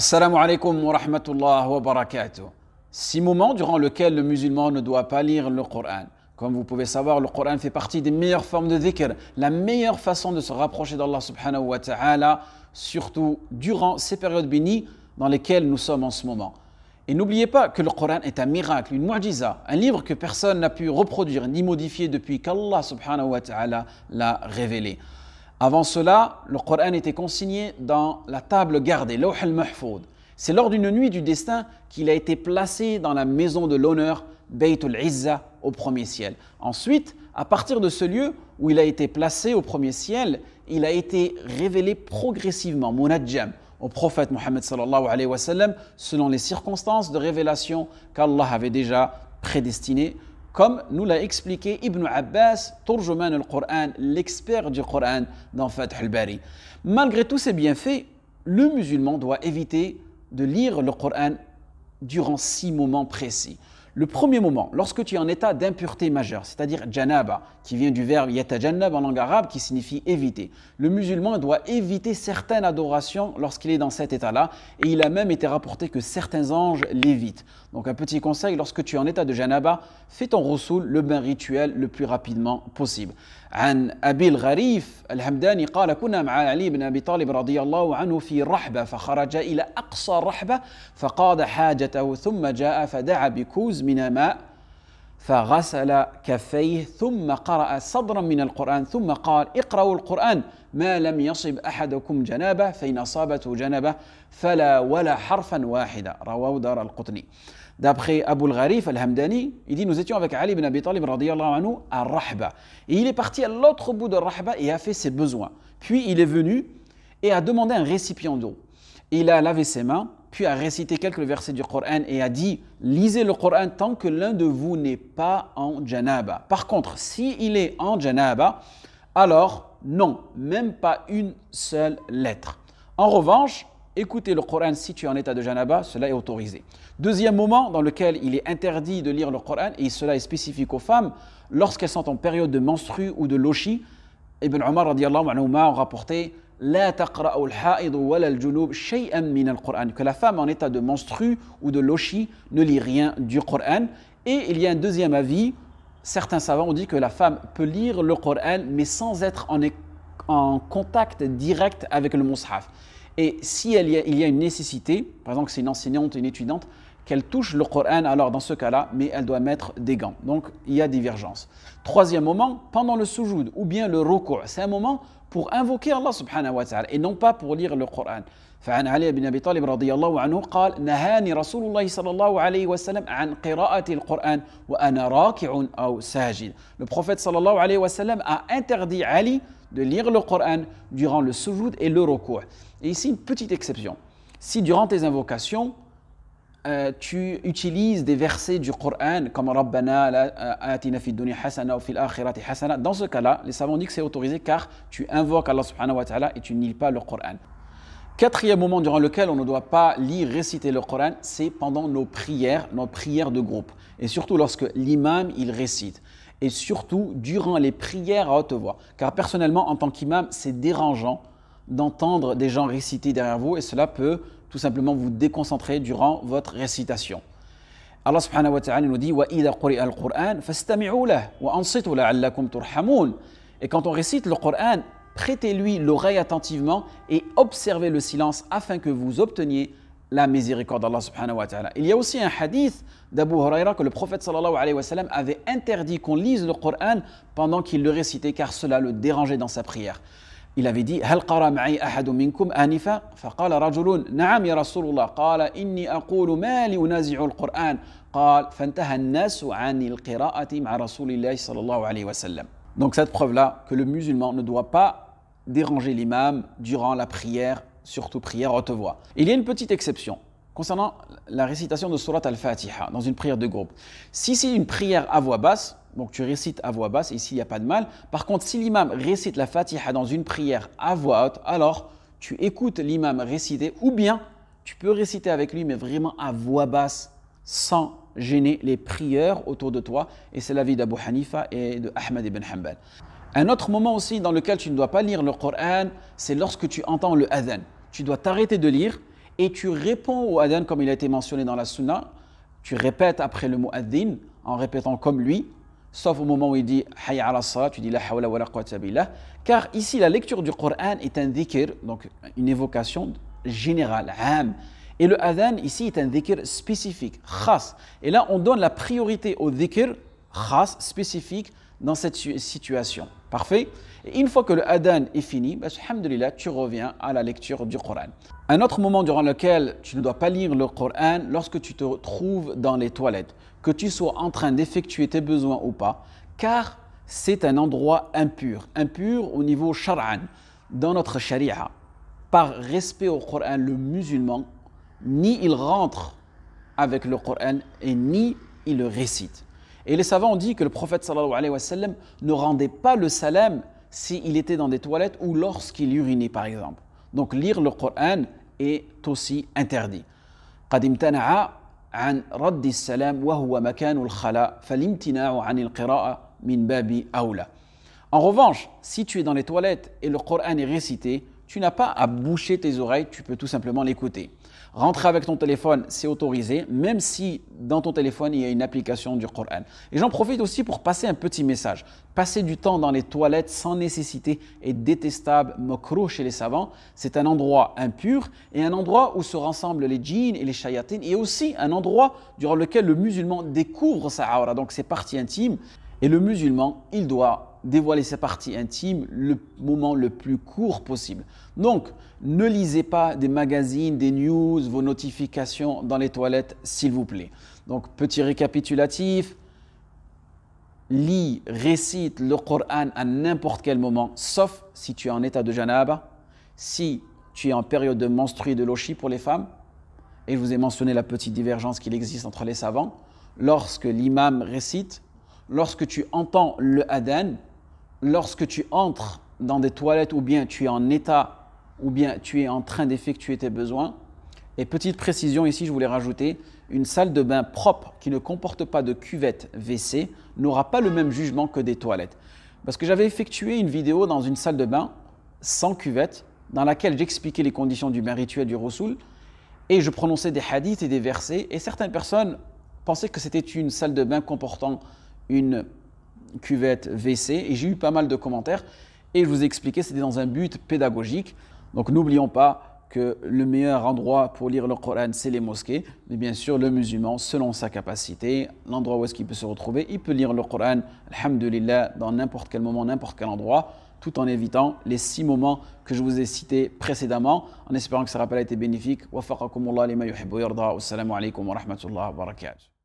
Assalamu alaikum wa wa barakatuh. Six moments durant lesquels le musulman ne doit pas lire le Coran. Comme vous pouvez savoir, le Coran fait partie des meilleures formes de dhikr, la meilleure façon de se rapprocher d'Allah subhanahu wa ta'ala, surtout durant ces périodes bénies dans lesquelles nous sommes en ce moment. Et n'oubliez pas que le Coran est un miracle, une mu'jiza, un livre que personne n'a pu reproduire ni modifier depuis qu'Allah subhanahu wa ta'ala l'a révélé. Avant cela, le Coran était consigné dans la table gardée, al-Lauh al-Mahfoud. C'est lors d'une nuit du destin qu'il a été placé dans la maison de l'honneur, al Izza, au premier ciel. Ensuite, à partir de ce lieu où il a été placé au premier ciel, il a été révélé progressivement, Munajjam, au prophète Mohammed sallallahu alayhi wa sallam, selon les circonstances de révélation qu'Allah avait déjà prédestinées comme nous l'a expliqué Ibn Abbas, Turjuman al-Qur'an, l'expert du Coran dans Fath al-Bari. Malgré tous ces bienfaits, le musulman doit éviter de lire le Coran durant six moments précis. Le premier moment, lorsque tu es en état d'impureté majeure, c'est-à-dire janaba, qui vient du verbe yatajannab en langue arabe, qui signifie éviter. Le musulman doit éviter certaines adorations lorsqu'il est dans cet état-là, et il a même été rapporté que certains anges l'évitent. Donc un petit conseil, lorsque tu es en état de janaba, fais ton roussoul, le bain rituel, le plus rapidement possible. قال من الماء فغسل كفيه ثم قرأ صدرا من القرآن ثم قال اقرأوا القرآن ما لم يصب أحدكم جنابه فإن أصابته جنابه فلا ولا حرفا واحدا رواه دار القطني دابخي أبو الغريف الهمداني يدي نو زيتيون علي بن أبي طالب رضي الله عنه الرحبة إلي بارتي لوتخ بو الرحبة إي في سي بوزوان puis il est venu et a demandé un récipient d'eau il a lavé ses mains a récité quelques versets du Coran et a dit Lisez le Coran tant que l'un de vous n'est pas en janaba. Par contre, si il est en janaba, alors non, même pas une seule lettre. En revanche, écoutez le Coran si tu es en état de janaba, cela est autorisé. Deuxième moment dans lequel il est interdit de lire le Coran, et cela est spécifique aux femmes, lorsqu'elles sont en période de menstru ou de lochi, Ibn Omar a rapporté que la femme en état de menstru ou de lochi ne lit rien du Coran. Et il y a un deuxième avis, certains savants ont dit que la femme peut lire le Coran mais sans être en, contact direct avec le mushaf. Et si il y a une nécessité, par exemple c'est une enseignante, une étudiante, qu'elle touche le Coran, alors dans ce cas-là, mais elle doit mettre des gants. Donc il y a divergence. Troisième moment, pendant le sujoud ou bien le ruku', c'est un moment pour invoquer Allah subhanahu wa ta'ala et non pas pour lire le Coran. فعن Ali ibn ابي طالب رضي الله عنه قال نهاني رسول alayhi wa sallam an وسلم al-Qur'an wa وانا راكع او ساجد le prophète sallallahu alayhi wa sallam a interdit Ali de lire le Coran durant le sujoud et le recours et ici une petite exception si durant tes invocations euh, tu utilises des versets du Coran comme Rabbana euh, atina fil akhirati hasana, dans ce cas-là, les savants disent que c'est autorisé car tu invoques Allah subhanahu wa ta'ala et tu lis pas le Coran. Quatrième moment durant lequel on ne doit pas lire, réciter le Coran, c'est pendant nos prières, nos prières de groupe. Et surtout lorsque l'imam, il récite. Et surtout durant les prières à haute voix. Car personnellement, en tant qu'imam, c'est dérangeant d'entendre des gens réciter derrière vous et cela peut tout simplement vous déconcentrer durant votre récitation. Allah nous dit Et quand on récite le Coran, prêtez-lui l'oreille attentivement et observez le silence afin que vous obteniez la miséricorde d'Allah subhanahu wa Il y a aussi un hadith d'Abu Huraira que le prophète sallallahu alayhi wa avait interdit qu'on lise le Coran pendant qu'il le récitait car cela le dérangeait dans sa prière. il avait dit هل قرأ معي أحد منكم آنفا فقال رجل نعم يا رسول الله قال إني أقول ما لي أنازع القرآن قال فانتهى الناس عن القراءة مع رسول الله صلى الله عليه وسلم Donc cette preuve-là, que le musulman ne doit pas déranger l'imam durant la prière, surtout prière haute voix. Il y a une petite exception. Concernant la récitation de Surat al-Fatiha dans une prière de groupe, si c'est une prière à voix basse, donc tu récites à voix basse, ici il n'y a pas de mal. Par contre, si l'imam récite la Fatiha dans une prière à voix haute, alors tu écoutes l'imam réciter ou bien tu peux réciter avec lui, mais vraiment à voix basse, sans gêner les prières autour de toi. Et c'est l'avis d'Abu Hanifa et de Ahmad ibn Hanbal. Un autre moment aussi dans lequel tu ne dois pas lire le Coran, c'est lorsque tu entends le adhan. Tu dois t'arrêter de lire et tu réponds au adhan comme il a été mentionné dans la sunna, tu répètes après le mot en répétant comme lui, sauf au moment où il dit tu dis la hawla wa la car ici la lecture du Coran est un dhikr, donc une évocation générale, Et le adhan ici est un dhikr spécifique, khas. Et là on donne la priorité au dhikr khas spécifique dans cette situation. Parfait Et une fois que le Adhan est fini, bah, tu reviens à la lecture du Coran. Un autre moment durant lequel tu ne dois pas lire le Coran, lorsque tu te trouves dans les toilettes, que tu sois en train d'effectuer tes besoins ou pas, car c'est un endroit impur, impur au niveau char'an, dans notre sharia. Par respect au Coran, le musulman, ni il rentre avec le Coran et ni il le récite. Et les savants ont dit que le prophète sallallahu alayhi wa sallam ne rendait pas le salam s'il était dans des toilettes ou lorsqu'il urinait par exemple. Donc lire le Coran est aussi interdit. En revanche, si tu es dans les toilettes et le Coran est récité, tu n'as pas à boucher tes oreilles, tu peux tout simplement l'écouter. Rentrer avec ton téléphone, c'est autorisé, même si dans ton téléphone, il y a une application du Coran. Et j'en profite aussi pour passer un petit message. Passer du temps dans les toilettes sans nécessité est détestable, mokro chez les savants. C'est un endroit impur et un endroit où se rassemblent les djinns et les shayatins. et aussi un endroit durant lequel le musulman découvre sa aura, donc ses parties intimes. Et le musulman, il doit dévoiler sa partie intime le moment le plus court possible. Donc, ne lisez pas des magazines, des news, vos notifications dans les toilettes, s'il vous plaît. Donc, petit récapitulatif, lis, récite le Coran à n'importe quel moment, sauf si tu es en état de janaba, si tu es en période de menstruation, de lochi pour les femmes, et je vous ai mentionné la petite divergence qu'il existe entre les savants, lorsque l'imam récite, lorsque tu entends le adhan lorsque tu entres dans des toilettes ou bien tu es en état ou bien tu es en train d'effectuer tes besoins. Et petite précision ici, je voulais rajouter, une salle de bain propre qui ne comporte pas de cuvette WC n'aura pas le même jugement que des toilettes. Parce que j'avais effectué une vidéo dans une salle de bain sans cuvette, dans laquelle j'expliquais les conditions du bain rituel du Rasoul, et je prononçais des hadiths et des versets, et certaines personnes pensaient que c'était une salle de bain comportant une cuvette, WC, et j'ai eu pas mal de commentaires. Et je vous ai expliqué, c'était dans un but pédagogique. Donc n'oublions pas que le meilleur endroit pour lire le Coran, c'est les mosquées. Mais bien sûr, le musulman, selon sa capacité, l'endroit où est-ce qu'il peut se retrouver, il peut lire le Coran, alhamdulillah, dans n'importe quel moment, n'importe quel endroit, tout en évitant les six moments que je vous ai cités précédemment, en espérant que ce rappel a été bénéfique. yuhibbu yarda. wa rahmatullah wa barakatuh.